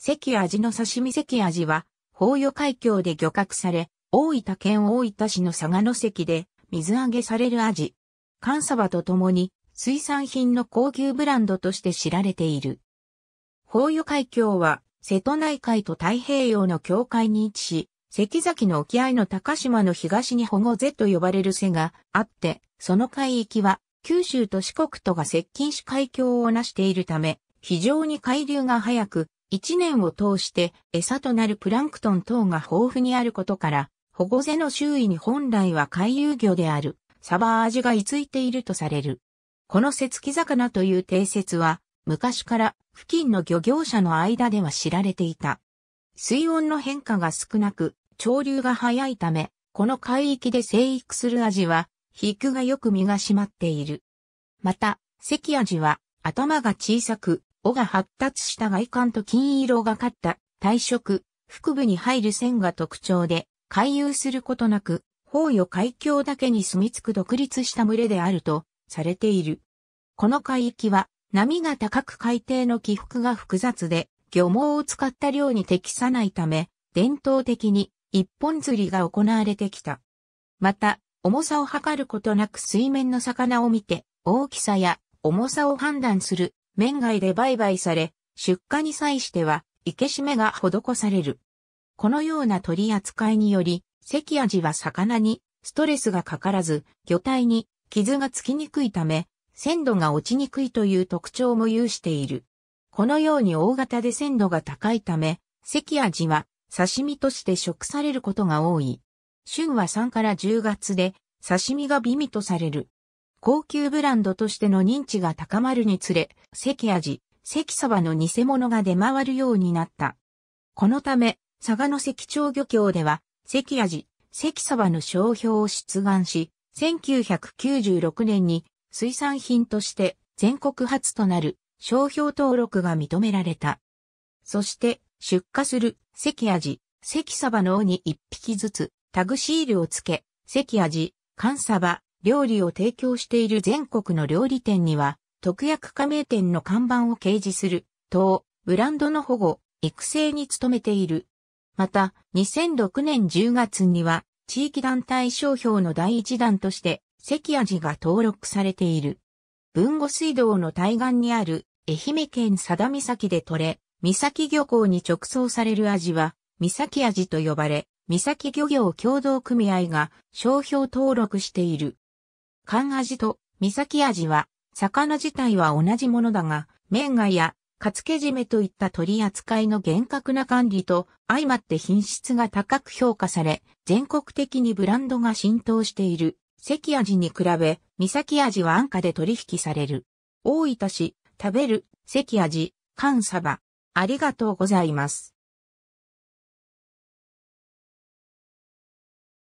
関味の刺身関味は、法与海峡で漁獲され、大分県大分市の佐賀の関で水揚げされる味。関サバと共に水産品の高級ブランドとして知られている。法与海峡は瀬戸内海と太平洋の境界に位置し、関崎の沖合の高島の東に保護瀬と呼ばれる瀬があって、その海域は九州と四国とが接近し海峡を成しているため、非常に海流が速く、一年を通して餌となるプランクトン等が豊富にあることから、保護瀬の周囲に本来は海遊魚であるサバアジが居ついているとされる。この節木魚という定説は、昔から付近の漁業者の間では知られていた。水温の変化が少なく、潮流が速いため、この海域で生育するアジは、皮膚がよく身が締まっている。また、関アジは頭が小さく、尾が発達した外観と金色がかった体色、腹部に入る線が特徴で、回遊することなく、法与海峡だけに住み着く独立した群れであるとされている。この海域は波が高く海底の起伏が複雑で、漁網を使った漁に適さないため、伝統的に一本釣りが行われてきた。また、重さを測ることなく水面の魚を見て、大きさや重さを判断する面外で売買され、出荷に際しては、生け締めが施される。このような取り扱いにより、関味は魚にストレスがかからず、魚体に傷がつきにくいため、鮮度が落ちにくいという特徴も有している。このように大型で鮮度が高いため、関味は刺身として食されることが多い。旬は3から10月で刺身が美味とされる。高級ブランドとしての認知が高まるにつれ、関味、関鯖の偽物が出回るようになった。このため、佐賀の関町漁協では、関味、関鯖の商標を出願し、1996年に水産品として全国初となる商標登録が認められた。そして出荷する関味、関鯖の尾に一匹ずつタグシールをつけ、関味、関鯖、料理を提供している全国の料理店には、特約加盟店の看板を掲示する、等、ブランドの保護、育成に努めている。また、2006年10月には、地域団体商標の第一弾として、関味が登録されている。文後水道の対岸にある、愛媛県佐田岬で採れ、岬漁港に直送される味は、岬味と呼ばれ、岬漁業協同組合が商標登録している。缶味と岬味は、魚自体は同じものだが、麺がや、かつけじめといった取り扱いの厳格な管理と相まって品質が高く評価され、全国的にブランドが浸透している。関味に比べ、岬味は安価で取引される。大分市、食べる、関味、缶サバ。ありがとうございます。